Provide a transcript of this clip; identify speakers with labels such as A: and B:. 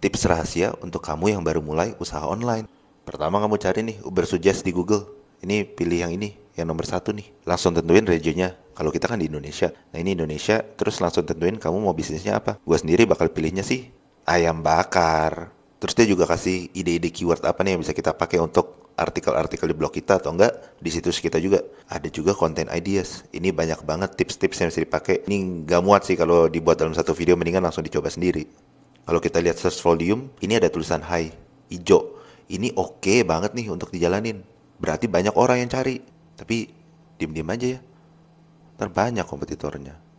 A: Tips rahasia untuk kamu yang baru mulai usaha online. Pertama kamu cari nih Uber Suggest di Google. Ini pilih yang ini, yang nomor satu nih. Langsung tentuin regionnya. Kalau kita kan di Indonesia. Nah ini Indonesia, terus langsung tentuin kamu mau bisnisnya apa. Gue sendiri bakal pilihnya sih ayam bakar. Terus dia juga kasih ide-ide keyword apa nih yang bisa kita pakai untuk artikel-artikel di blog kita atau enggak di situs kita juga ada juga konten ideas ini banyak banget tips-tips yang bisa dipakai ini nggak muat sih kalau dibuat dalam satu video mendingan langsung dicoba sendiri kalau kita lihat search volume, ini ada tulisan high, hijau. Ini oke okay banget nih untuk dijalanin. Berarti banyak orang yang cari. Tapi diem-diem aja ya. terbanyak kompetitornya.